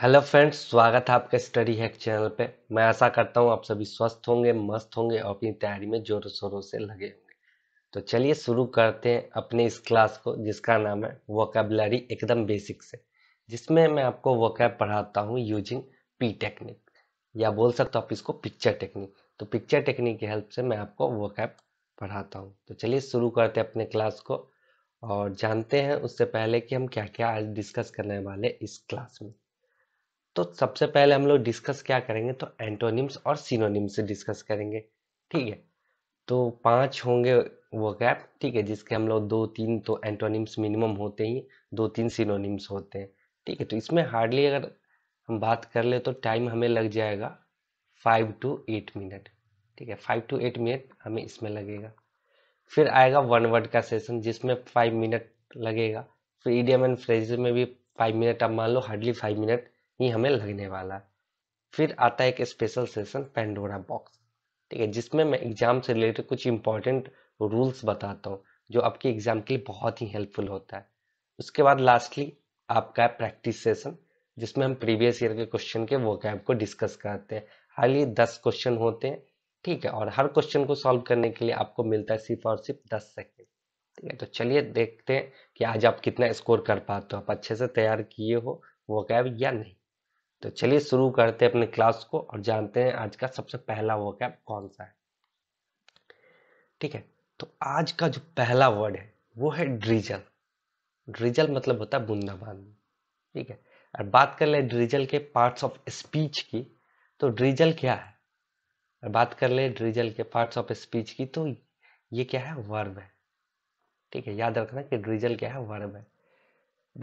hello friends स्वागत है आपके स्टडी हैक चैनल पे मैं ऐसा करता हूँ आप सभी स्वस्थ होंगे मस्त होंगे और अपनी तैयारी में जोरों शोरों से लगे होंगे तो चलिए शुरू करते हैं अपने इस क्लास को जिसका नाम है वोकेबलरी एकदम बेसिक से जिसमें मैं आपको वोकेब पढ़ाता हूँ यूजिंग पी टेक्निक या बोल सकते हो आप इसको पिक्चर टेक्निक तो पिक्चर टेक्निक की हेल्प से मैं आपको वोकेब पढ़ाता हूँ तो चलिए शुरू करते हैं अपने क्लास को और जानते हैं उससे पहले कि हम क्या क्या आज डिस्कस करने वाले इस क्लास में तो सबसे पहले हम लोग डिस्कस क्या करेंगे तो एंटोनिम्स और सिनोनिम्स डिस्कस करेंगे ठीक है तो पांच होंगे वो गैप ठीक है जिसके हम लोग दो तीन तो एंटोनिम्स मिनिमम होते ही दो तीन सिनोनिम्स होते हैं ठीक है तो इसमें हार्डली अगर हम बात कर ले तो टाइम हमें लग जाएगा फाइव टू एट मिनट ठीक है फाइव टू एट मिनट हमें इसमें लगेगा फिर आएगा वन वर्ड का सेशन जिसमें फाइव मिनट लगेगा फिर ईडीएम एंड फ्रेज में भी फाइव मिनट आप मान लो हार्डली फाइव मिनट ही हमें लगने वाला है फिर आता है एक स्पेशल सेशन पेंडोरा बॉक्स ठीक है जिसमें मैं एग्ज़ाम से रिलेटेड कुछ इंपॉर्टेंट रूल्स बताता हूँ जो आपके एग्ज़ाम के लिए बहुत ही हेल्पफुल होता है उसके बाद लास्टली आपका प्रैक्टिस सेशन जिसमें हम प्रीवियस ईयर के क्वेश्चन के वो कैब को डिस्कस करते हैं हाली दस क्वेश्चन होते हैं ठीक है और हर क्वेश्चन को सॉल्व करने के लिए आपको मिलता है सिर्फ और सिर्फ दस सेकेंड ठीक है तो चलिए देखते हैं कि आज आप कितना स्कोर कर पाते हो आप अच्छे से तैयार किए हो वो कैब या नहीं तो चलिए शुरू करते हैं अपने क्लास को और जानते हैं आज का सबसे पहला वर्कअप कौन सा है ठीक है तो आज का जो पहला वर्ड है वो है ड्रीजल ड्रीजल मतलब होता है बूंदा ठीक है और बात कर ले ड्रीजल के पार्ट्स ऑफ स्पीच की तो ड्रीजल क्या है और बात कर ले ड्रीजल के पार्ट्स ऑफ स्पीच की तो ये क्या है वर्ब है ठीक है याद रखना कि ड्रीजल क्या है वर्ब है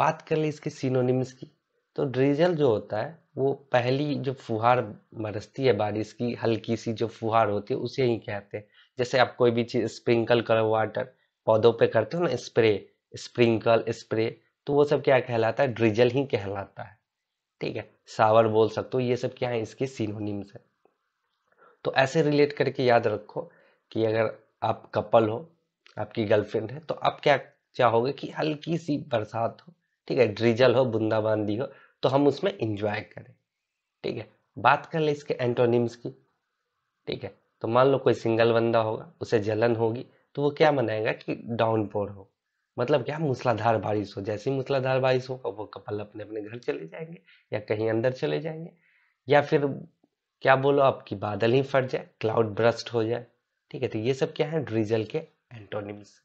बात कर ले इसके सिनोनिम्स की तो ड्रीजल जो होता है वो पहली जो फुहार बरसती है बारिश की हल्की सी जो फुहार होती है उसे ही कहते हैं जैसे आप कोई भी चीज़ स्प्रिंकल करो वाटर पौधों पे करते हो ना स्प्रे स्प्रिंकल स्प्रे तो वो सब क्या कहलाता है ड्रिजल ही कहलाता है ठीक है सावर बोल सकते हो ये सब क्या है इसके सीनोनिम्स है तो ऐसे रिलेट करके याद रखो कि अगर आप कपल हो आपकी गर्लफ्रेंड है तो आप क्या चाहोगे कि हल्की सी बरसात हो ठीक है ड्रिजल हो बूंदाबांदी हो तो हम उसमें इंजॉय करें ठीक है बात कर ले इसके एंटोनिम्स की ठीक है तो मान लो कोई सिंगल बंदा होगा उसे जलन होगी तो वो क्या मनाएगा कि पोर हो मतलब क्या मूसलाधार बारिश हो जैसी मूसलाधार बारिश होगा वो कपल अपने अपने घर चले जाएंगे या कहीं अंदर चले जाएंगे या फिर क्या बोलो आपकी बादल ही फट जाए क्लाउड ब्रस्ट हो जाए ठीक है तो ये सब क्या है ड्रीजल के एंटोनिम्स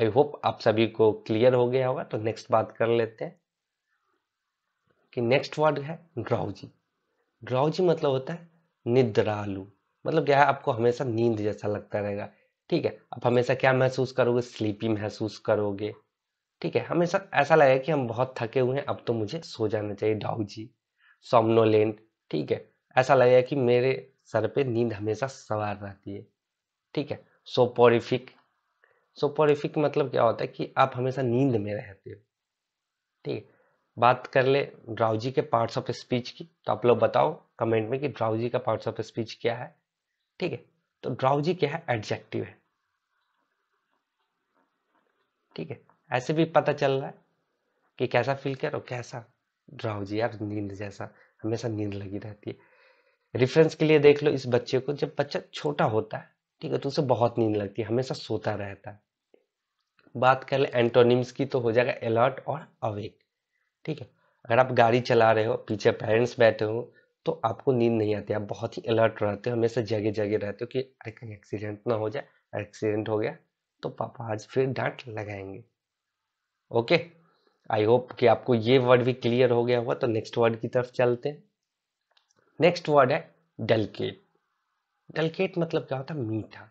आई होप आप सभी को क्लियर हो गया होगा तो नेक्स्ट बात कर लेते हैं कि नेक्स्ट वर्ड है ड्राउजी ड्राउजी मतलब होता है निद्रालु मतलब क्या है आपको हमेशा नींद जैसा लगता रहेगा ठीक है आप हमेशा क्या महसूस करोगे स्लीपी महसूस करोगे ठीक है हमेशा ऐसा लगेगा कि हम बहुत थके हुए हैं अब तो मुझे सो जाना चाहिए डाउजी सोमनोलेंट ठीक है ऐसा लगेगा कि मेरे सर पे नींद हमेशा सवार रहती है ठीक है सोपोरिफिक सोपोरिफिक मतलब क्या होता है कि आप हमेशा नींद में रहते हो ठीक है बात कर ले ड्राउजी के पार्ट्स ऑफ स्पीच की तो आप लोग बताओ कमेंट में कि ड्राउजी का पार्ट्स ऑफ स्पीच क्या है ठीक है तो ड्राउजी क्या है एडजेक्टिव है ठीक है ऐसे भी पता चल रहा है कि कैसा फील करो कैसा ड्राउजी यार नींद जैसा हमेशा नींद लगी रहती है रिफरेंस के लिए देख लो इस बच्चे को जब बच्चा छोटा होता है ठीक है तो उसे बहुत नींद लगती है हमेशा सोता रहता है बात कर ले एंटोनिम्स की तो हो जाएगा अलर्ट और अवेक ठीक है अगर आप गाड़ी चला रहे हो पीछे पेरेंट्स बैठे हो तो आपको नींद नहीं आती आप बहुत ही अलर्ट रहते हो हमेशा जगह जगह रहते हो कि अरे कहीं एक्सीडेंट ना हो जाए एक्सीडेंट हो गया तो पापा आज फिर डांट लगाएंगे ओके आई होप कि आपको ये वर्ड भी क्लियर हो गया होगा तो नेक्स्ट वर्ड की तरफ चलते हैं नेक्स्ट वर्ड है डलकेट डलकेट मतलब क्या होता है मीठा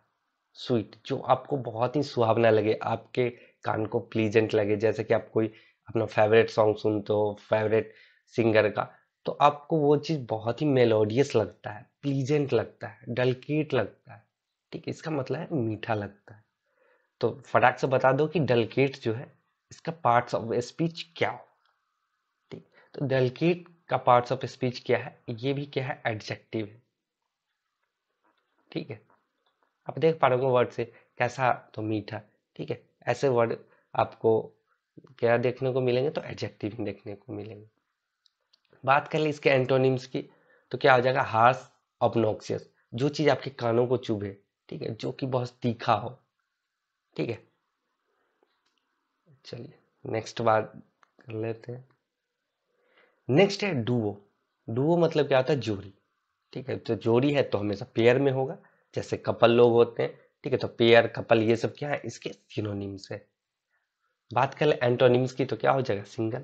स्वीट जो आपको बहुत ही सुहावना लगे आपके कान को प्लीजेंट लगे जैसे कि आप कोई अपना फेवरेट सॉन्ग सुनते हो फेवरेट सिंगर का तो आपको वो चीज़ बहुत ही मेलोडियस लगता है प्लीजेंट लगता है डलकेट लगता है ठीक है इसका मतलब है मीठा लगता है तो फटाक से बता दो कि डलकेट जो है इसका पार्ट्स ऑफ स्पीच क्या हो ठीक तो डलकेट का पार्ट्स ऑफ स्पीच क्या है ये भी क्या है एडजेक्टिव है ठीक है आप देख पा रहे वर्ड से कैसा तो मीठा ठीक है ऐसे वर्ड आपको क्या देखने को मिलेंगे तो एडजेक्टिव देखने को मिलेंगे बात कर ली इसके एंटोनिम्स की तो क्या हो जाएगा हार्स ऑबनॉक्सियस जो चीज़ आपके कानों को चुभे ठीक है जो कि बहुत तीखा हो ठीक है चलिए नेक्स्ट बात कर लेते हैं नेक्स्ट है डुओ डुओ मतलब क्या होता है जोड़ी ठीक है तो जोड़ी है तो हमेशा पेयर में होगा जैसे कपल लोग होते हैं ठीक है तो पेयर कपल ये सब क्या है इसके सिनोनिम्स है बात कर ले एंटोनिम्स की तो क्या हो जाएगा सिंगल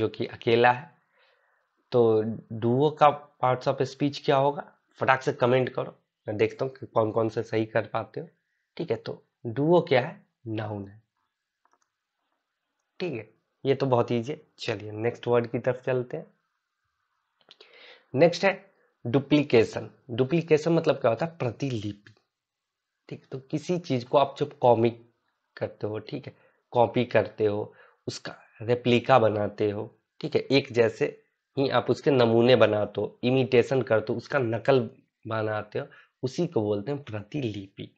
जो कि अकेला है तो डुओ का पार्ट्स ऑफ स्पीच क्या होगा फटाक से कमेंट करो मैं देखता हूँ कौन कौन से सही कर पाते हो ठीक है तो डुओ क्या है नाउन है ठीक है ये तो बहुत ईजी है चलिए नेक्स्ट वर्ड की तरफ चलते हैं नेक्स्ट है डुप्लीकेशन डुप्लीकेशन मतलब क्या होता है प्रतिलिपि ठीक है तो किसी चीज को आप जब कॉमिक करते हो ठीक है कॉपी करते हो उसका रेप्लिका बनाते हो ठीक है एक जैसे ही आप उसके नमूने बनाते हो इमिटेशन करते हो उसका नकल बनाते हो उसी को बोलते हैं प्रतिलिपि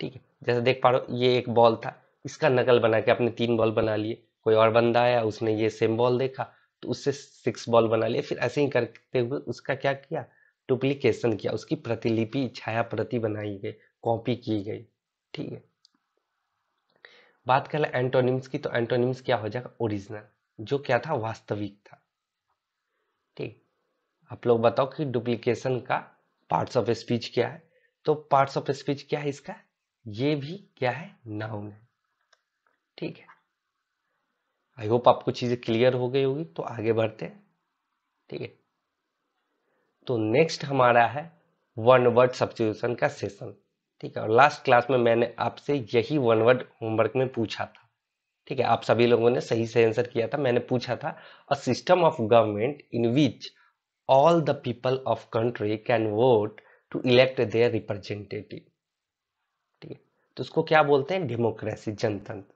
ठीक है जैसे देख पा रहे हो ये एक बॉल था इसका नकल बना के आपने तीन बॉल बना लिए कोई और बंदा आया उसने ये सेम बॉल देखा तो उससे सिक्स बॉल बना लिए फिर ऐसे ही करते हुए उसका क्या किया डुप्लीकेशन किया उसकी प्रतिलिपि छाया प्रति बनाई गई कॉपी की गई ठीक है बात कर ले एंटोनिम्स की तो एंटोनिम्स क्या हो जाएगा ओरिजिनल जो क्या था वास्तविक था ठीक आप लोग बताओ कि डुप्लीकेशन का पार्ट्स ऑफ स्पीच क्या है तो पार्ट्स ऑफ स्पीच क्या है इसका ये भी क्या है नाउन है ठीक है आई होप आपको चीजें क्लियर हो गई होगी तो आगे बढ़ते हैं ठीक है तो नेक्स्ट हमारा है वन वर्ड सब्सिट्यूशन का सेशन ठीक है और लास्ट क्लास में मैंने आपसे यही वन वर्ड होमवर्क में पूछा था ठीक है आप सभी लोगों ने सही से आंसर किया था मैंने पूछा था a system of government in which all the people of country can vote to elect their representative ठीक है तो उसको क्या बोलते हैं डेमोक्रेसी जनतंत्र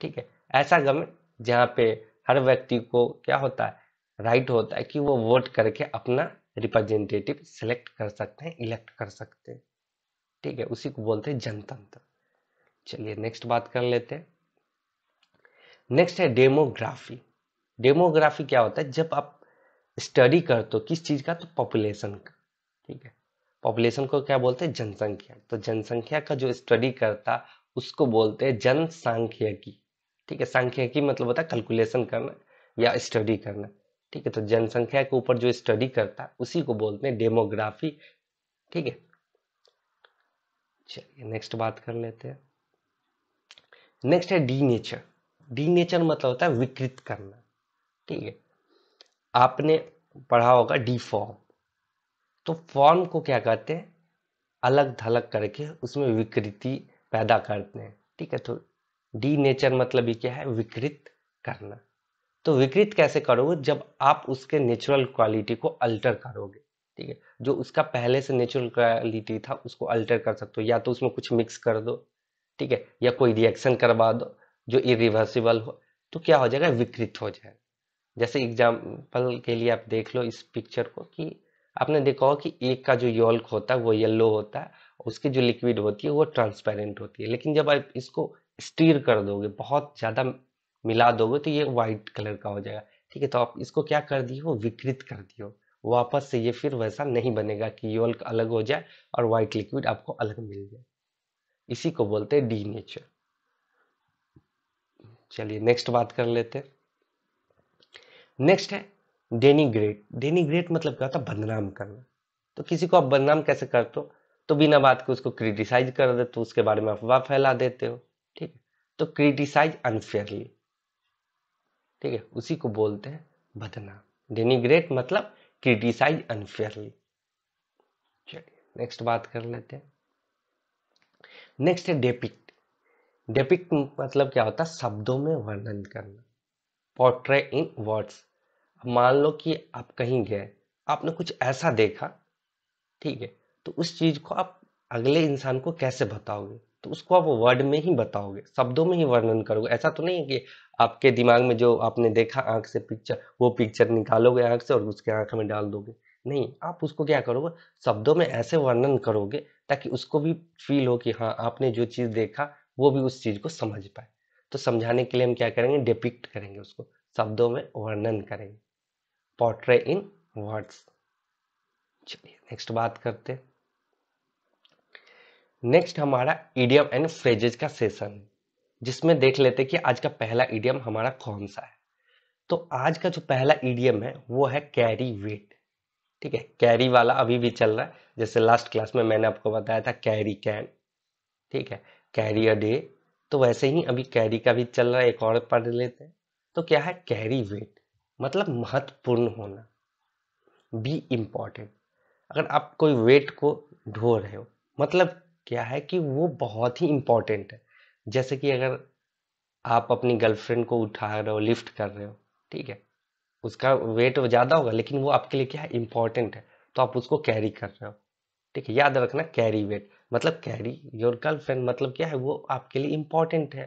ठीक है ऐसा गवर्नमेंट जहाँ पे हर व्यक्ति को क्या होता है राइट होता है कि वो वोट करके अपना रिप्रेजेंटेटिव सिलेक्ट कर सकते हैं इलेक्ट कर सकते हैं ठीक है उसी को बोलते हैं जनतंत्र चलिए नेक्स्ट बात कर लेते हैं नेक्स्ट है डेमोग्राफी डेमोग्राफी क्या होता है जब आप स्टडी करते हो किस चीज़ का तो पॉपुलेशन का ठीक है पॉपुलेशन को क्या बोलते हैं जनसंख्या तो जनसंख्या का जो स्टडी करता उसको बोलते हैं जनसांख्यिकी ठीक है सांख्यिकी मतलब होता है कैलकुलेशन करना या स्टडी करना ठीक है तो जनसंख्या के ऊपर जो स्टडी करता है उसी को बोलते हैं डेमोग्राफी ठीक है चलिए नेक्स्ट बात कर लेते हैं नेक्स्ट है डी नेचर डी नेचर मतलब होता है विकृत करना ठीक है आपने पढ़ा होगा डी फॉर्म तो फॉर्म को क्या कहते हैं अलग थलग करके उसमें विकृति पैदा करते हैं ठीक है तो डी नेचर मतलब ये क्या है विकृत करना तो विकृत कैसे करोगे जब आप उसके नेचुरल क्वालिटी को अल्टर करोगे ठीक है जो उसका पहले से नेचुरल क्वालिटी था उसको अल्टर कर सकते हो या तो उसमें कुछ मिक्स कर दो ठीक है या कोई रिएक्शन करवा दो जो इरिवर्सिबल हो तो क्या हो जाएगा विकृत हो जाए जैसे एग्जाम्पल के लिए आप देख लो इस पिक्चर को कि आपने देखा हो कि एक का जो योल्क होता है वो येल्लो होता है उसकी जो लिक्विड होती है वो ट्रांसपेरेंट होती है लेकिन जब आप इसको स्टीर कर दोगे बहुत ज़्यादा मिला दोगे तो ये वाइट कलर का हो जाएगा ठीक है तो आप इसको क्या कर दिए हो विकृत कर दिए हो वापस से ये फिर वैसा नहीं बनेगा कि योल्क अलग हो जाए और वाइट लिक्विड आपको अलग मिल जाए इसी को बोलते हैं डी नेचर चलिए नेक्स्ट बात कर लेते नेक्स्ट है डेनीग्रेट डेनीग्रेट मतलब क्या होता है बदनाम करना तो किसी को आप बदनाम कैसे करते हो तो बिना बात के उसको क्रिटिसाइज कर देते हो उसके बारे में अफवाह फैला देते हो ठीक है तो क्रिटिसाइज अनफेयरली ठीक है उसी को बोलते हैं बदनाम डेनीग्रेट मतलब क्रिटिसाइज अनफेयरली चलिए नेक्स्ट बात कर लेते हैं नेक्स्ट है डेपिक्ट डेपिक्ट मतलब क्या होता है शब्दों में वर्णन करना पोर्ट्रे इन वर्ड्स मान लो कि आप कहीं गए आपने कुछ ऐसा देखा ठीक है तो उस चीज को आप अगले इंसान को कैसे बताओगे तो उसको आप वर्ड में ही बताओगे शब्दों में ही वर्णन करोगे ऐसा तो नहीं है कि आपके दिमाग में जो आपने देखा आंख से पिक्चर वो पिक्चर निकालोगे आंख से और उसके आंख में डाल दोगे नहीं आप उसको क्या करोगे शब्दों में ऐसे वर्णन करोगे ताकि उसको भी फील हो कि हाँ आपने जो चीज़ देखा वो भी उस चीज़ को समझ पाए तो समझाने के लिए हम क्या करेंगे डिपिक्ट करेंगे उसको शब्दों में वर्णन करेंगे पोर्ट्रे इन वर्ड्स चलिए नेक्स्ट बात करते हैं नेक्स्ट हमारा ईडियम एंड फ्रेजेज का सेशन जिसमें देख लेते कि आज का पहला ईडियम हमारा कौन सा है तो आज का जो पहला ईडियम है वो है कैरी वेट ठीक है कैरी वाला अभी भी चल रहा है जैसे लास्ट क्लास में मैंने आपको बताया था कैरी कैन ठीक है कैरी अ डे तो वैसे ही अभी कैरी का भी चल रहा है एक और पढ़ लेते हैं तो क्या है कैरी वेट मतलब महत्वपूर्ण होना बी इम्पॉर्टेंट अगर आप कोई वेट को ढो रहे हो मतलब किया है कि वो बहुत ही इंपॉर्टेंट है जैसे कि अगर आप अपनी गर्लफ्रेंड को उठा रहे हो लिफ्ट कर रहे हो ठीक है उसका वेट ज़्यादा होगा लेकिन वो आपके लिए क्या है इम्पॉर्टेंट है तो आप उसको कैरी कर रहे हो ठीक है याद रखना कैरी वेट मतलब कैरी योर गर्लफ्रेंड मतलब क्या है वो आपके लिए इम्पॉर्टेंट है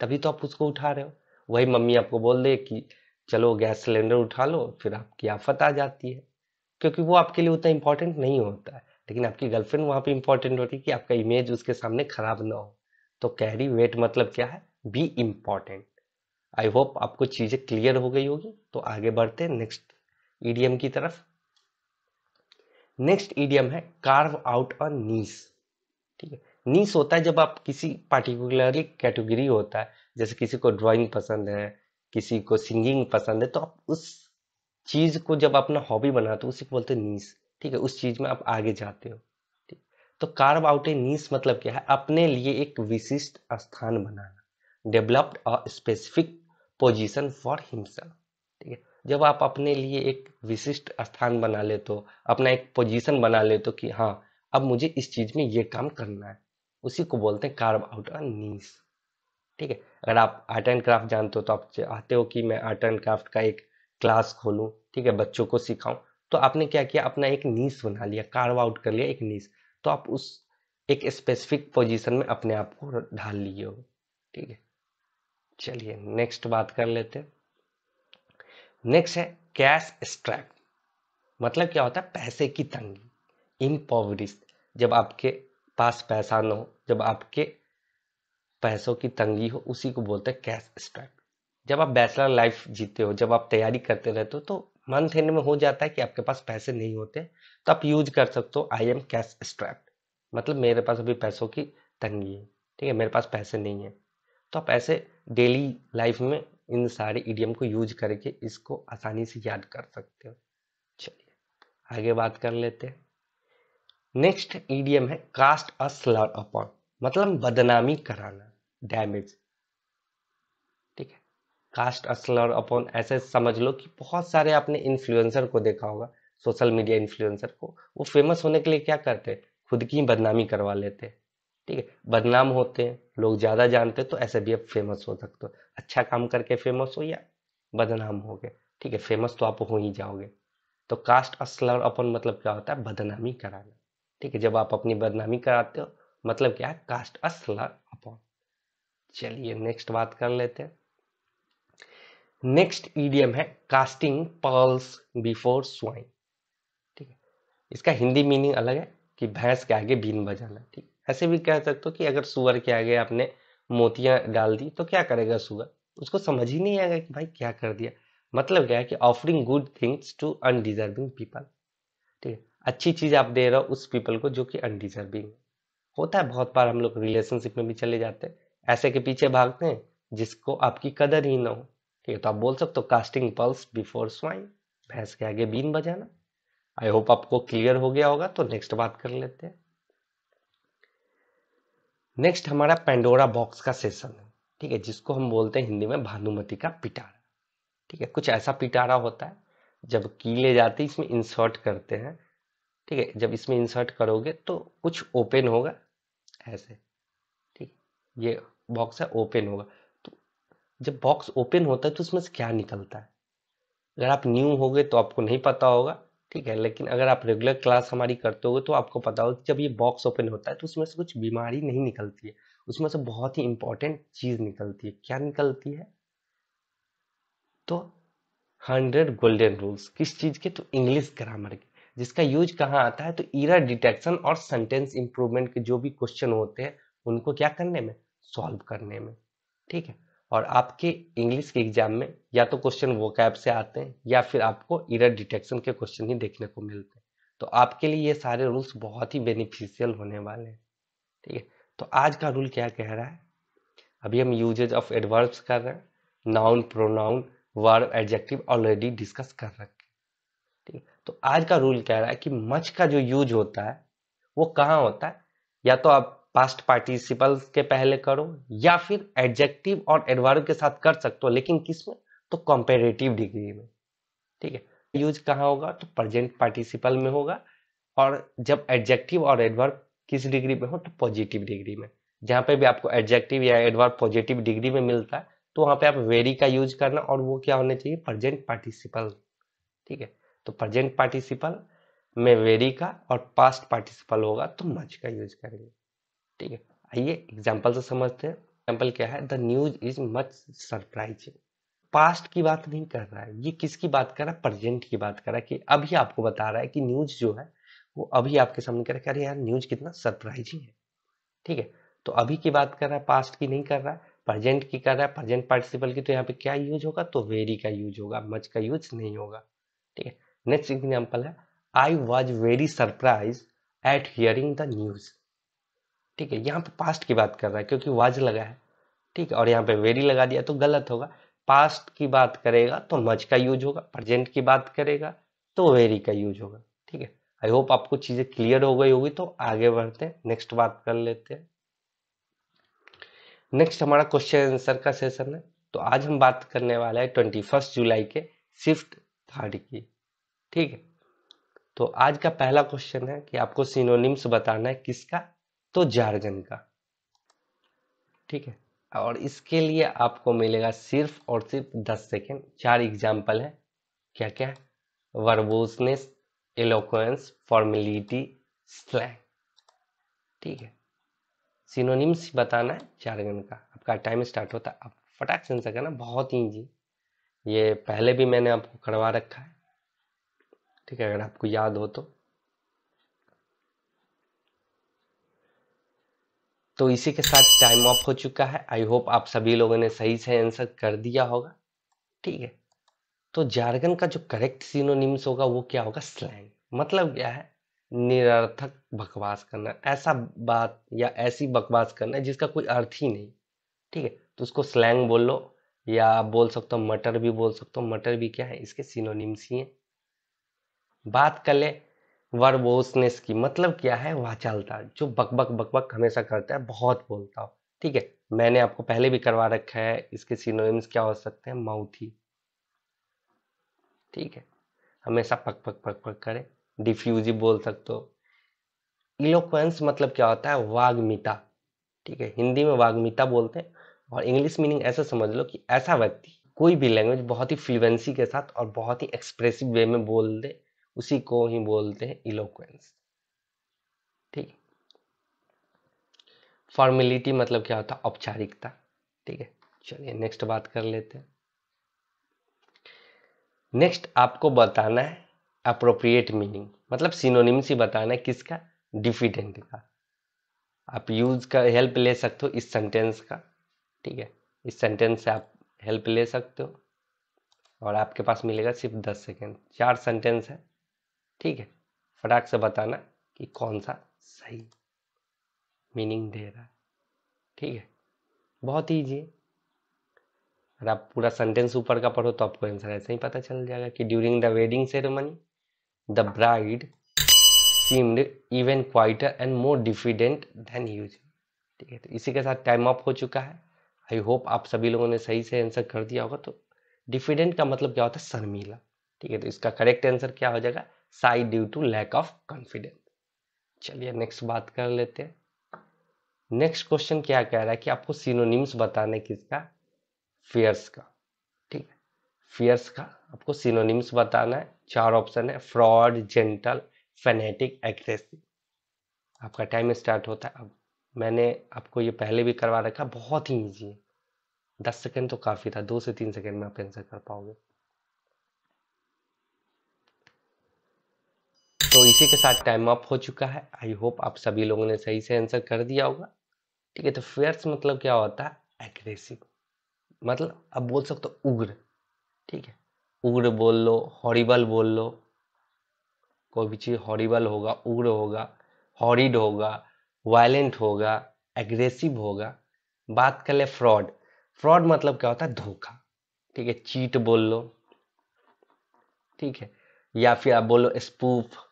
तभी तो आप उसको उठा रहे हो वही मम्मी आपको बोल दे कि चलो गैस सिलेंडर उठा लो फिर आपकी आफत आ जाती है क्योंकि वो आपके लिए उतना इम्पोर्टेंट नहीं होता है लेकिन आपकी गर्लफ्रेंड वहां पे इंपॉर्टेंट होती है कि आपका इमेज उसके सामने खराब ना हो तो कैरी वेट मतलब क्या है बी इम्पॉर्टेंट आई होप आपको चीज़ें क्लियर हो गई होगी तो आगे बढ़ते हैं नेक्स्ट ईडीएम की तरफ नेक्स्ट ईडीएम है कार्व आउट अ नीस ठीक है नीस होता है जब आप किसी पार्टिकुलरली कैटेगरी होता है जैसे किसी को ड्राइंग पसंद है किसी को सिंगिंग पसंद है तो आप उस चीज़ को जब अपना हॉबी बनाते हो उसी को बोलते हैं नीस ठीक है उस चीज में आप आगे जाते हो ठीक तो कार्व आउट ए नीस मतलब क्या है अपने लिए एक विशिष्ट स्थान बनाना डेवलप्ड और स्पेसिफिक पोजीशन फॉर हिमसेल्फ ठीक है जब आप अपने लिए एक विशिष्ट स्थान बना ले तो अपना एक पोजीशन बना ले तो कि हाँ अब मुझे इस चीज में ये काम करना है उसी को बोलते हैं कार्व आउट अ नीस ठीक है अगर आप आर्ट एंड क्राफ्ट जानते हो तो आप चाहते हो कि मैं आर्ट एंड क्राफ्ट का एक क्लास खोलूँ ठीक है बच्चों को सिखाऊं तो आपने क्या किया अपना एक नीस बना लिया कार्व आउट कर लिया एक नीस तो आप उस एक स्पेसिफिक पोजीशन में अपने आप को ढाल लिए हो ठीक है चलिए नेक्स्ट बात कर लेते हैं नेक्स्ट है कैश स्ट्रैप मतलब क्या होता है पैसे की तंगी इम्पॉवरिस जब आपके पास पैसा ना हो जब आपके पैसों की तंगी हो उसी को बोलते हैं कैश स्ट्रैप जब आप बैचलर लाइफ जीते हो जब आप तैयारी करते रहते हो तो मंथ एंड में हो जाता है कि आपके पास पैसे नहीं होते तो आप यूज कर सकते हो आई एम कैश स्ट्रैप मतलब मेरे पास अभी पैसों की तंगी है ठीक है मेरे पास पैसे नहीं है तो आप ऐसे डेली लाइफ में इन सारे ईडीएम को यूज करके इसको आसानी से याद कर सकते हो चलिए आगे बात कर लेते हैं नेक्स्ट ईडीएम है कास्ट अ स्लर अपॉन मतलब बदनामी कराना डैमेज कास्ट असलर अपन ऐसे समझ लो कि बहुत सारे आपने इन्फ्लुएंसर को देखा होगा सोशल मीडिया इन्फ्लुएंसर को वो फेमस होने के लिए क्या करते हैं खुद की बदनामी करवा लेते हैं ठीक है बदनाम होते हैं लोग ज़्यादा जानते हैं तो ऐसे भी आप फेमस हो सकते हो अच्छा काम करके फेमस हो या बदनाम हो गए ठीक है फेमस तो आप हो ही जाओगे तो कास्ट असलर अपन मतलब क्या होता है बदनामी कराना ठीक है जब आप अपनी बदनामी कराते हो मतलब क्या है कास्ट असलर अपन चलिए नेक्स्ट बात कर लेते हैं नेक्स्ट ईडियम है कास्टिंग पर्ल्स बिफोर स्वाइन ठीक है इसका हिंदी मीनिंग अलग है कि भैंस के आगे बीन बजाना ठीक ऐसे भी कह सकते हो कि अगर सुअर के आगे आपने मोतियाँ डाल दी तो क्या करेगा सुअर उसको समझ ही नहीं आएगा कि भाई क्या कर दिया मतलब क्या है कि offering good things to undeserving people ठीक है अच्छी चीज़ आप दे रहे हो उस पीपल को जो कि अनडिजर्विंग है होता है बहुत बार हम लोग रिलेशनशिप में भी चले जाते हैं ऐसे के पीछे भागते हैं जिसको आपकी कदर ही ना हो ठीक है तो आप बोल सकते हो कास्टिंग पल्स बिफोर स्वाइन भैंस के आगे बीन बजाना आई होप आपको क्लियर हो गया होगा तो नेक्स्ट बात कर लेते हैं नेक्स्ट हमारा पेंडोरा बॉक्स का सेशन है ठीक है जिसको हम बोलते हैं हिंदी में भानुमति का पिटारा ठीक है कुछ ऐसा पिटारा होता है जब कीले जाते हैं इसमें इंसर्ट करते हैं ठीक है जब इसमें इंसर्ट करोगे तो कुछ ओपन होगा ऐसे ठीक ये बॉक्स है ओपन होगा जब बॉक्स ओपन होता है तो उसमें से क्या निकलता है अगर आप न्यू हो गए तो आपको नहीं पता होगा ठीक है लेकिन अगर आप रेगुलर क्लास हमारी करते हो तो आपको पता होगा जब ये बॉक्स ओपन होता है तो उसमें से कुछ बीमारी नहीं निकलती है उसमें से बहुत ही इंपॉर्टेंट चीज़ निकलती है क्या निकलती है तो हंड्रेड गोल्डन रूल्स किस चीज़ के तो इंग्लिश ग्रामर के जिसका यूज कहाँ आता है तो ईरा डिटेक्शन और सेंटेंस इंप्रूवमेंट के जो भी क्वेश्चन होते हैं उनको क्या करने में सॉल्व करने में ठीक है और आपके इंग्लिश के एग्जाम में या तो क्वेश्चन वो कैब से आते हैं या फिर आपको इरर डिटेक्शन के क्वेश्चन ही देखने को मिलते हैं तो आपके लिए ये सारे रूल्स बहुत ही बेनिफिशियल होने वाले हैं ठीक है तो आज का रूल क्या कह रहा है अभी हम यूजेज ऑफ एडवर्ब्स कर रहे हैं noun pronoun verb adjective already discuss कर रखे ठीक है तो आज का रूल कह रहा है कि मच का जो यूज होता है वो कहाँ होता है या तो आप पास्ट पार्टिसिपल के पहले करो या फिर एडजेक्टिव और एडवर्ब के साथ कर सकते हो लेकिन किस में तो कंपेरेटिव डिग्री में ठीक है यूज कहाँ होगा तो प्रेजेंट पार्टिसिपल में होगा और जब एडजेक्टिव और एडवर्ब किस डिग्री में हो तो पॉजिटिव डिग्री में जहाँ पे भी आपको एडजेक्टिव या एडवर्ब पॉजिटिव डिग्री में मिलता है तो वहाँ पे आप वेरी का यूज करना और वो क्या होना चाहिए प्रेजेंट पार्टिसिपल ठीक है तो प्रेजेंट पार्टिसिपल में वेरी का और पास्ट पार्टिसिपल होगा तो मच का यूज करेंगे ठीक है आइए एग्जाम्पल से समझते हैं एग्जाम्पल क्या है the news is much surprising past की बात नहीं कर रहा है ये किसकी बात कर रहा है प्रेजेंट की बात कर रहा है कि अभी आपको बता रहा है कि न्यूज जो है वो अभी आपके सामने कह रहा है यार न्यूज कितना सरप्राइजिंग है ठीक है तो अभी की बात कर रहा है पास्ट की नहीं कर रहा है प्रेजेंट की कर रहा है प्रेजेंट पार्टिसिपल की तो यहाँ पे क्या यूज होगा तो वेरी का यूज होगा मच का यूज नहीं होगा ठीक है नेक्स्ट एग्जाम्पल है I was very surprise at hearing the news ठीक है यहाँ पे पास्ट की बात कर रहा है क्योंकि वाज लगा है ठीक है और यहाँ पे वेरी लगा दिया तो गलत होगा पास्ट की बात करेगा तो मच का यूज होगा प्रेजेंट की बात करेगा तो वेरी का यूज होगा ठीक है आई होप आपको चीजें क्लियर हो गई होगी तो आगे बढ़ते हैं नेक्स्ट बात कर लेते हैं नेक्स्ट हमारा क्वेश्चन आंसर का सेशन है तो आज हम बात करने वाला है ट्वेंटी फर्स्ट जुलाई के शिफ्ट थर्ड की ठीक है तो आज का पहला क्वेश्चन है कि आपको सिनोनिम्स बताना है किसका तो जार्गन का ठीक है और इसके लिए आपको मिलेगा सिर्फ और सिर्फ दस सेकेंड चार एग्जाम्पल है क्या क्या है वर्बोसनेस एलोक्वेंस फॉर्मिलिटी स्लैंग ठीक है सिनोनिम्स बताना है जारगन का आपका टाइम स्टार्ट होता है आप फटाक सके ना बहुत ईजी ये पहले भी मैंने आपको करवा रखा है ठीक है अगर आपको याद हो तो तो इसी के साथ टाइम ऑफ हो चुका है आई होप आप सभी लोगों ने सही से आंसर कर दिया होगा ठीक है तो जार्गन का जो करेक्ट सिनोनिम्स होगा वो क्या होगा स्लैंग मतलब क्या है निरर्थक बकवास करना ऐसा बात या ऐसी बकवास करना जिसका कोई अर्थ ही नहीं ठीक है तो उसको स्लैंग बोल लो या आप बोल सकते हो मटर भी बोल सकते हो मटर भी क्या है इसके सिनोनिम्स ही हैं बात कर ले वर्बोसनेस की मतलब क्या है वाचालता जो बक बक बक बक हमेशा करता है बहुत बोलता हो ठीक है मैंने आपको पहले भी करवा रखा है इसके सिनोनिम्स क्या हो सकते हैं माउथी ठीक है हमेशा पक पक पक पक करे डिफ्यूजिव बोल सकते हो इलोक्वेंस मतलब क्या होता है वाग्मिता ठीक है हिंदी में वाग्मिता बोलते हैं और इंग्लिश मीनिंग ऐसा समझ लो कि ऐसा व्यक्ति कोई भी लैंग्वेज बहुत ही फ्लुएंसी के साथ और बहुत ही एक्सप्रेसिव वे में बोल दे उसी को ही बोलते हैं इलोक्वेंस ठीक फॉर्मेलिटी मतलब क्या होता है औपचारिकता ठीक है चलिए नेक्स्ट बात कर लेते हैं नेक्स्ट आपको बताना है अप्रोप्रिएट मीनिंग मतलब सिनोनिम ही बताना है किसका डिफिडेंट का आप यूज का हेल्प ले सकते हो इस सेंटेंस का ठीक है इस सेंटेंस से आप हेल्प ले सकते हो और आपके पास मिलेगा सिर्फ दस सेकेंड चार सेंटेंस है ठीक है फटाक से बताना कि कौन सा सही मीनिंग दे रहा है ठीक है बहुत ईजी है अगर आप पूरा सेंटेंस ऊपर का पढ़ो तो आपको आंसर ऐसे ही पता चल जाएगा कि during the wedding ceremony the bride seemed even quieter and more diffident than use ठीक है तो इसी के साथ टाइम अप हो चुका है आई होप आप सभी लोगों ने सही से आंसर कर दिया होगा तो डिफिडेंट का मतलब क्या होता है शर्मीला ठीक है तो इसका करेक्ट आंसर क्या हो जाएगा shy due to lack of confidence चलिए नेक्स्ट बात कर लेते हैं नेक्स्ट क्वेश्चन क्या कह रहा है कि आपको सिनोनिम्स बताने किसका फियर्स का ठीक है फियर्स का आपको सिनोनिम्स बताना है चार ऑप्शन है फ्रॉड जेंटल फेनेटिक एग्रेसिव आपका टाइम स्टार्ट होता है अब मैंने आपको ये पहले भी करवा रखा बहुत ही ईजी है दस सेकेंड तो काफ़ी था दो से तीन सेकेंड में आप आंसर कर पाओगे इसी के साथ टाइम अप हो चुका है आई होप आप सभी लोगों ने सही से आंसर कर दिया होगा ठीक है तो फेयर्स मतलब क्या होता है एग्रेसिव मतलब अब बोल सकते हो उग्र ठीक है उग्र बोल लो हॉरिबल बोल लो कोई भी चीज़ हॉरिबल होगा उग्र होगा हॉरिड होगा वायलेंट होगा एग्रेसिव होगा बात कर ले फ्रॉड फ्रॉड मतलब क्या होता है धोखा ठीक है चीट बोल लो ठीक है या फिर आप बोलो स्पूफ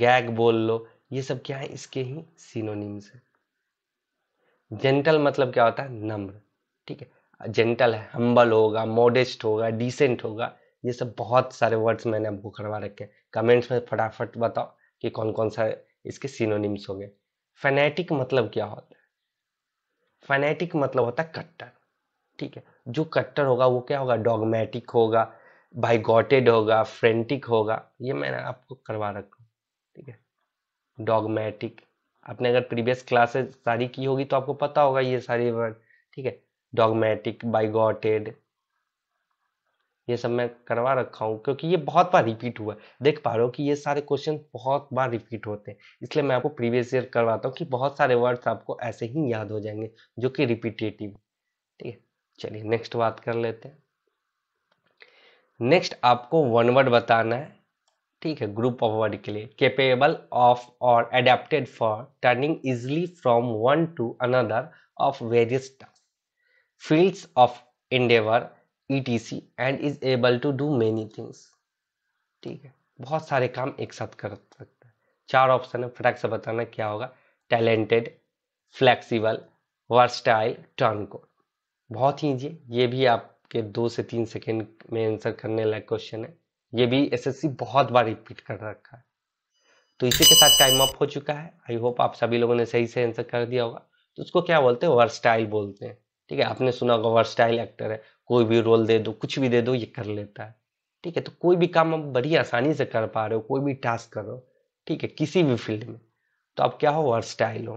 गैग बोल लो ये सब क्या है इसके ही सिनोनिम्स है जेंटल मतलब क्या होता है नम्र ठीक है जेंटल है हम्बल होगा मोडेस्ट होगा डिसेंट होगा ये सब बहुत सारे वर्ड्स मैंने आपको करवा रखे हैं कमेंट्स में फटाफट बताओ कि कौन कौन सा इसके सिनोनिम्स हो गए मतलब क्या होता है फैनेटिक मतलब होता है कट्टर ठीक है जो कट्टर होगा वो क्या होगा डॉगमेटिक होगा बाइगॉटेड होगा फ्रेंटिक होगा ये मैंने आपको करवा रखा ठीक है डॉगमेटिक आपने अगर प्रीवियस क्लासेस सारी की होगी तो आपको पता होगा ये सारे वर्ड ठीक है डॉगमेटिक बाइगॉटेड ये सब मैं करवा रखा हूँ क्योंकि ये बहुत बार रिपीट हुआ है देख पा रहे हो कि ये सारे क्वेश्चन बहुत बार रिपीट होते हैं इसलिए मैं आपको प्रीवियस ईयर करवाता हूँ कि बहुत सारे वर्ड्स आपको ऐसे ही याद हो जाएंगे जो कि रिपीटेटिव ठीक है चलिए नेक्स्ट बात कर लेते हैं नेक्स्ट आपको वन वर्ड बताना है ठीक है ग्रुप ऑफ वर्ड के लिए केपेबल ऑफ और adapted for turning easily from one to another of various task fields of endeavour she and is able to do many things ठीक है बहुत सारे काम एक साथ कर सकता है चार ऑप्शन है फटाक से बताना क्या होगा talented flexible versatile turncoat बहुत ही ये भी आपके दो से तीन सेकेंड में आंसर करने लायक क्वेश्चन है ये भी एसएससी बहुत बार रिपीट कर रखा है तो इसी के साथ टाइम अप हो चुका है आई होप आप सभी लोगों ने सही से आंसर कर दिया होगा तो उसको क्या बोलते हैं वर्स्टाइल बोलते हैं ठीक है आपने सुना होगा वर्स्टाइल एक्टर है कोई भी रोल दे दो कुछ भी दे दो ये कर लेता है ठीक है तो कोई भी काम आप बड़ी आसानी से कर पा रहे हो कोई भी टास्क कर रहे हो ठीक है किसी भी फील्ड में तो आप क्या हो वर्स्टाइल हो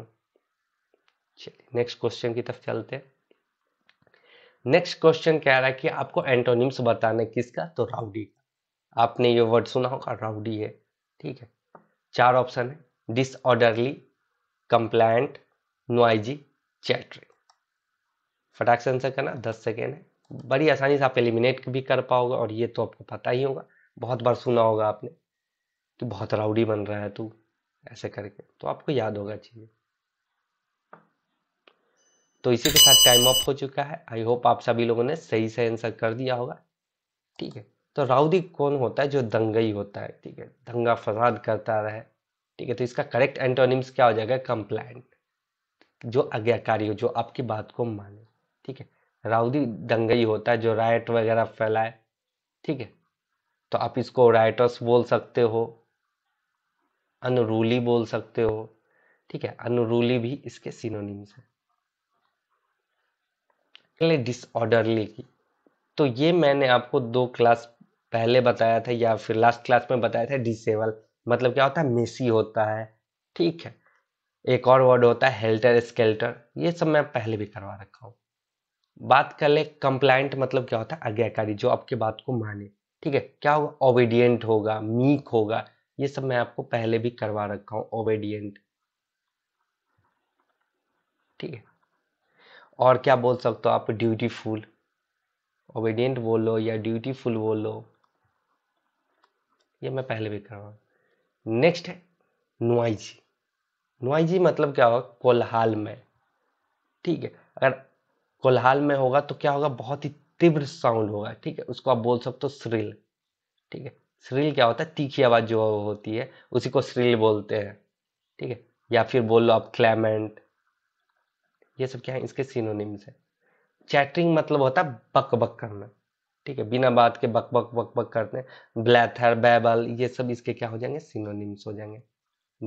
चलिए नेक्स्ट क्वेश्चन की तरफ चलते हैं नेक्स्ट क्वेश्चन कह रहा है कि आपको एंटोनिम्स बताना है किसका तो राउडी आपने ये वर्ड सुना होगा राउडी है ठीक है चार ऑप्शन है डिसऑर्डरली कंप्लाइंट नोइजी चैटरिंग फटाक से आंसर करना दस सेकेंड है बड़ी आसानी से आप एलिमिनेट भी कर पाओगे और ये तो आपको पता ही होगा बहुत बार सुना होगा आपने कि बहुत राउडी बन रहा है तू ऐसे करके तो आपको याद होगा चाहिए तो इसी के साथ टाइम ऑफ हो चुका है आई होप आप सभी लोगों ने सही से आंसर कर दिया होगा ठीक है तो राउदी कौन होता है जो दंगई होता है ठीक है दंगा फसाद करता रहे ठीक है तो इसका करेक्ट एंटोनिम्स क्या हो जाएगा कंप्लाइंट जो आज्ञाकारी हो जो आपकी बात को माने ठीक है राउदी दंगई होता है जो राइट वगैरह फैलाए ठीक है तो आप इसको राइटर्स बोल सकते हो अनुरूली बोल सकते हो ठीक है अनुरूली भी इसके सिनोनिम्स है डिसऑर्डरली की तो ये मैंने आपको दो क्लास पहले बताया था या फिर लास्ट क्लास में बताया था डिसेबल मतलब क्या होता है मेसी होता है ठीक है एक और वर्ड होता है हेल्टर स्केल्टर ये सब मैं पहले भी करवा रखा हूँ बात कर ले कंप्लाइंट मतलब क्या होता है आज्ञाकारी जो आपकी बात को माने ठीक है क्या होगा ओबेडियंट होगा मीक होगा ये सब मैं आपको पहले भी करवा रखा हूँ ओबेडियंट ठीक है और क्या बोल सकते हो आप ड्यूटीफुल ओबेडियंट बोलो या ड्यूटीफुल बोलो ये मैं पहले भी कर रहा हूँ नेक्स्ट है नुआईजी नुआईजी मतलब क्या होगा कोलहाल में ठीक है अगर कोलहाल में होगा तो क्या होगा बहुत ही तीव्र साउंड होगा ठीक है उसको आप बोल सकते हो श्रील ठीक है श्रील क्या होता है तीखी आवाज़ जो होती है उसी को श्रील बोलते हैं ठीक है या फिर बोल लो आप क्लेमेंट ये सब क्या है इसके सिनोनिम्स है चैटरिंग मतलब होता है बक बक करना ठीक है बिना बात के बक बक बक बक करते हैं ब्लैथर बैबल ये सब इसके क्या हो जाएंगे सिनोनिम्स हो जाएंगे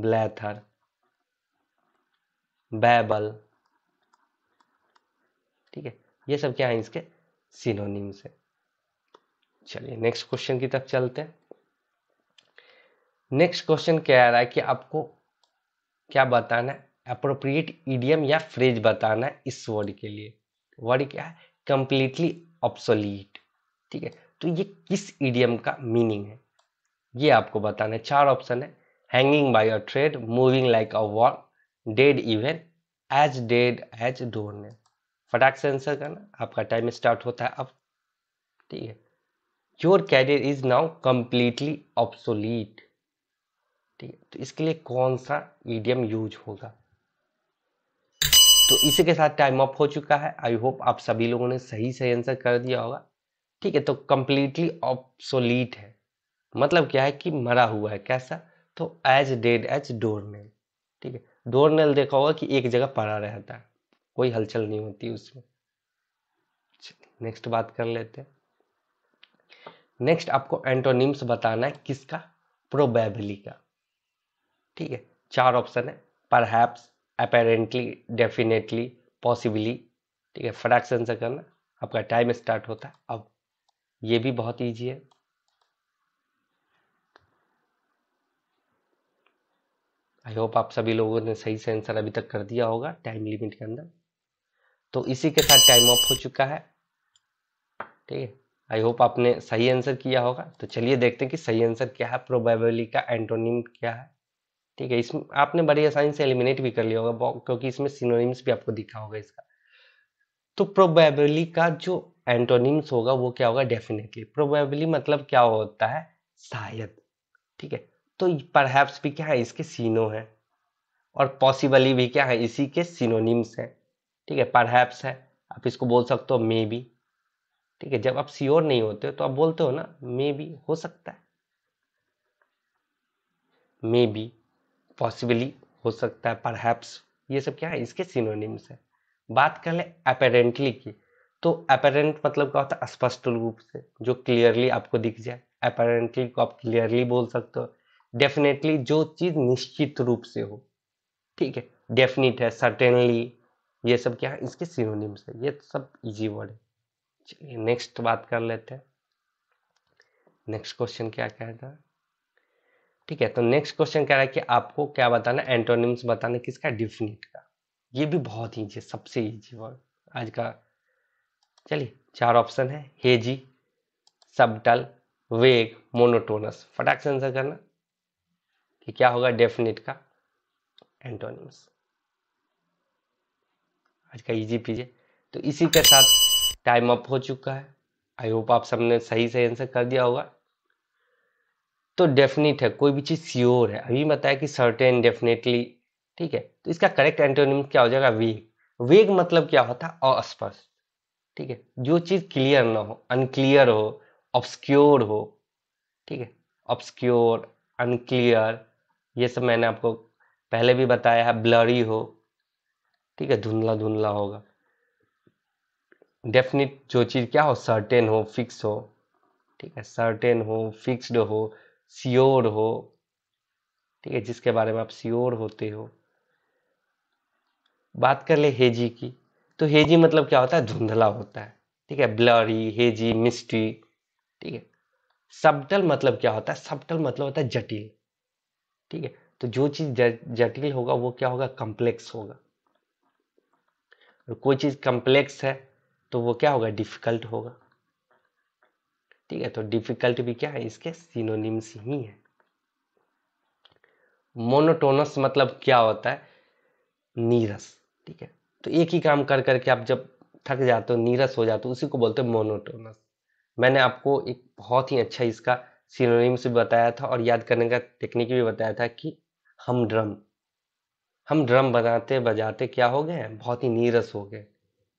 ब्लैथर बैबल ठीक है ये सब क्या है इसके सिनोनिम्स है चलिए नेक्स्ट क्वेश्चन की तरफ चलते हैं नेक्स्ट क्वेश्चन क्या आ रहा है कि आपको क्या बताना है अप्रोप्रिएट ईडियम या फ्रेज बताना है इस वर्ड के लिए वर्ड क्या है कंप्लीटली ऑप्सोलीट ठीक है तो ये किस ईडियम का मीनिंग है ये आपको बताना है चार ऑप्शन है hanging by a thread moving like a wall dead even as dead as doornail फटाक से आंसर करना आपका टाइम स्टार्ट होता है अब ठीक है your career is now completely obsolete ठीक है तो इसके लिए कौन सा ईडियम यूज होगा तो इसी के साथ टाइम ऑफ हो चुका है आई होप आप सभी लोगों ने सही सही आंसर कर दिया होगा ठीक है तो कंप्लीटली ऑप्सोलीट है मतलब क्या है कि मरा हुआ है कैसा तो एज डेड एज डोरनेल ठीक है डोरनेल देखा होगा कि एक जगह पड़ा रहता है कोई हलचल नहीं होती उसमें नेक्स्ट बात कर लेते हैं नेक्स्ट आपको एंटोनिम्स बताना है किसका प्रोबेबली का ठीक है चार ऑप्शन है परहैप्स अपेरेंटली डेफिनेटली पॉसिबली ठीक है फ्रैक्शन से करना आपका टाइम स्टार्ट होता है अब ये भी बहुत ईजी है आई होप आप सभी लोगों ने सही से आंसर अभी तक कर दिया होगा टाइम लिमिट के अंदर तो इसी के साथ टाइम ऑफ हो चुका है ठीक है आई होप आपने सही आंसर किया होगा तो चलिए देखते हैं कि सही आंसर क्या है प्रोबेबली का एंटोनिम क्या है ठीक है इसमें आपने बड़ी आसानी से एलिमिनेट भी कर लिया होगा क्योंकि इसमें सिनोनिम्स भी आपको दिखा होगा इसका तो प्रोबेबली का जो एंटोनिम्स होगा वो क्या होगा डेफिनेटली प्रोबेबली मतलब क्या होता है शायद ठीक है तो परहैप्स भी क्या है इसके सीनो है और पॉसिबली भी क्या है इसी के सिनोनिम्स है ठीक है परहैप्स है आप इसको बोल सकते हो मे बी ठीक है जब आप सियोर नहीं होते हो तो आप बोलते हो ना मे बी हो सकता है मे बी पॉसिबली हो सकता है परहैप्स ये सब क्या है इसके सिनोनिम्स है बात कर ले अपेरेंटली की तो अपेरेंट मतलब क्या होता है स्पष्ट रूप से जो क्लियरली आपको दिख जाए अपेरेंटली को आप क्लियरली बोल सकते हो डेफिनेटली जो चीज़ निश्चित रूप से हो ठीक है डेफिनेट है सर्टेनली ये सब क्या है इसके सिनोनिम्स है ये सब इजी वर्ड है चलिए नेक्स्ट बात कर लेते हैं नेक्स्ट क्वेश्चन क्या कह रहा है ठीक है तो नेक्स्ट क्वेश्चन कह रहा है कि आपको क्या बताना एंटोनिम्स बताना किसका डिफिनिट का ये भी बहुत ईजी सबसे ईजी वर्ड आज का चलिए चार ऑप्शन है हेजी सबटल वेग मोनोटोनस फटाक से आंसर करना कि क्या होगा डेफिनेट का एंटोनिमस आज का इजी पीजे तो इसी के साथ टाइम अप हो चुका है आई होप आप सबने सही सही आंसर कर दिया होगा तो डेफिनेट है कोई भी चीज़ श्योर है अभी बताया कि सर्टेन डेफिनेटली ठीक है तो इसका करेक्ट एंटोनिम क्या हो जाएगा वेग वेग मतलब क्या होता है अस्पष्ट ठीक है जो चीज क्लियर ना हो अनक्लियर हो ऑब्सक्योर हो ठीक है ऑब्सक्योर अनक्लियर ये सब मैंने आपको पहले भी बताया है ब्लरी हो ठीक है धुंधला धुंधला होगा डेफिनेट जो चीज़ क्या हो सर्टेन हो फिक्स हो ठीक है सर्टेन हो फिक्स्ड हो सियोर हो ठीक है जिसके बारे में आप सियोर होते हो बात कर ले हेजी की तो हेजी मतलब क्या होता है धुंधला होता है ठीक है ब्लरी हेजी मिस्ट्री ठीक है सबटल मतलब क्या होता है सबटल मतलब होता है जटिल ठीक है तो जो चीज जटिल होगा वो क्या होगा कॉम्प्लेक्स होगा और कोई चीज कॉम्प्लेक्स है तो वो क्या होगा डिफिकल्ट होगा ठीक है तो डिफिकल्ट भी क्या है इसके सिनोनिम्स ही है मोनोटोनस मतलब क्या होता है नीरस ठीक है तो एक ही काम कर करके आप जब थक जाते हो नीरस हो जाते हो उसी को बोलते हो मोनोटोनस मैंने आपको एक बहुत ही अच्छा इसका सिनोनिम्स भी बताया था और याद करने का टेक्निक भी बताया था कि हम ड्रम हम ड्रम बजाते बजाते क्या हो गए बहुत ही नीरस हो गए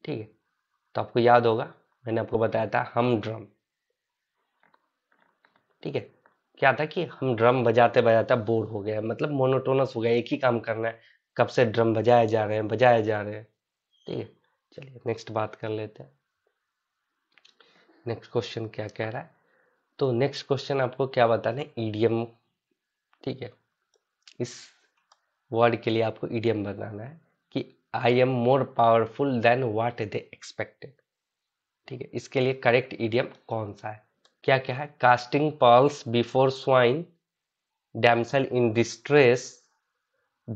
ठीक है तो आपको याद होगा मैंने आपको बताया था हम ड्रम ठीक है क्या था कि हम ड्रम बजाते बजाते बोर हो गया मतलब मोनोटोनस हो गया एक ही काम करना है कब से ड्रम बजाए जा रहे हैं बजाए जा रहे हैं ठीक है चलिए नेक्स्ट बात कर लेते हैं नेक्स्ट क्वेश्चन क्या कह रहा है तो नेक्स्ट क्वेश्चन आपको क्या बताना है ईडीएम e ठीक है इस वर्ड के लिए आपको ईडीएम e बताना है कि I am more powerful than what they expected ठीक है इसके लिए करेक्ट ईडीएम e कौन सा है क्या क्या है casting pearls before swine damsel in distress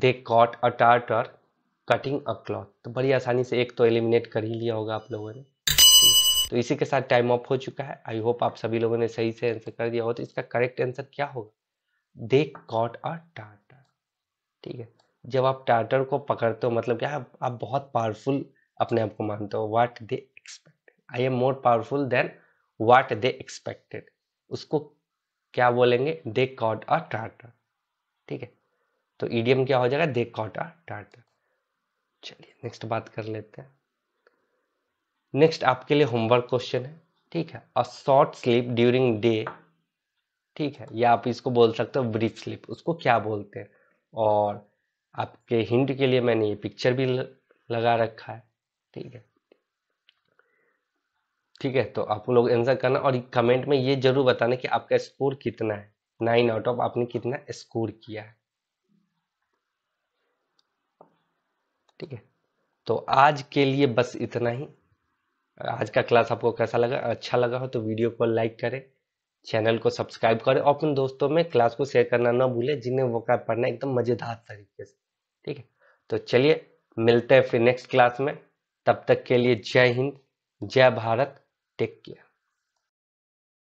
they caught a tartar cutting a cloth तो बड़ी आसानी से एक तो एलिमिनेट कर ही लिया होगा आप लोगों ने तो इसी के साथ टाइम ऑफ हो चुका है आई होप आप सभी लोगों ने सही से आंसर कर दिया हो तो इसका करेक्ट आंसर क्या होगा दे कॉट अ टार्टर ठीक है जब आप टार्टर को पकड़ते हो मतलब क्या है आप बहुत पावरफुल अपने आप को मानते हो what they expect I am more powerful than what they expected उसको क्या बोलेंगे दे कॉट अ टार्टर ठीक है तो ईडीएम e क्या हो जाएगा दे कॉट आर चलिए नेक्स्ट बात कर लेते हैं नेक्स्ट आपके लिए होमवर्क क्वेश्चन है ठीक है a short sleep during day ठीक है या आप इसको बोल सकते हो ब्रीफ स्लीप उसको क्या बोलते हैं और आपके हिंट के लिए मैंने ये पिक्चर भी लगा रखा है ठीक है ठीक है तो आप लोग आंसर करना और कमेंट में ये जरूर बताना कि आपका स्कोर कितना है नाइन आउट ऑफ आपने कितना स्कोर किया है ठीक है तो आज के लिए बस इतना ही आज का क्लास आपको कैसा लगा अच्छा लगा हो तो वीडियो को लाइक करें चैनल को सब्सक्राइब करें और अपने दोस्तों में क्लास को शेयर करना ना भूलें जिन्हें वो का पढ़ना एकदम मज़ेदार तरीके से ठीक है तो चलिए मिलते हैं फिर नेक्स्ट क्लास में तब तक के लिए जय हिंद जय भारत टेक केयर